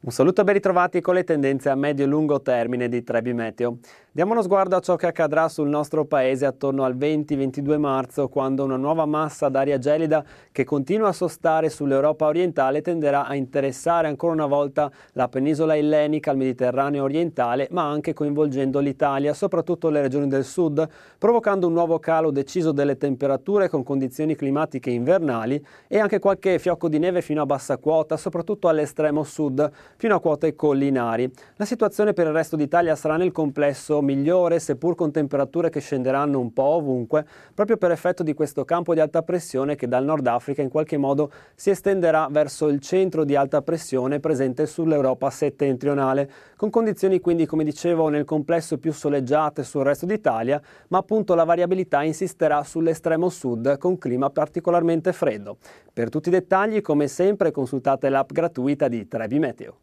Un saluto e ben ritrovati con le tendenze a medio e lungo termine di Trebi Meteo. Diamo uno sguardo a ciò che accadrà sul nostro paese attorno al 20-22 marzo, quando una nuova massa d'aria gelida che continua a sostare sull'Europa orientale tenderà a interessare ancora una volta la penisola ellenica, il Mediterraneo orientale, ma anche coinvolgendo l'Italia, soprattutto le regioni del sud, provocando un nuovo calo deciso delle temperature con condizioni climatiche invernali e anche qualche fiocco di neve fino a bassa quota, soprattutto all'estremo sud fino a quote collinari. La situazione per il resto d'Italia sarà nel complesso migliore, seppur con temperature che scenderanno un po' ovunque, proprio per effetto di questo campo di alta pressione che dal Nord Africa in qualche modo si estenderà verso il centro di alta pressione presente sull'Europa settentrionale, con condizioni quindi, come dicevo, nel complesso più soleggiate sul resto d'Italia, ma appunto la variabilità insisterà sull'estremo sud con clima particolarmente freddo. Per tutti i dettagli, come sempre, consultate l'app gratuita di Trebi Meteo.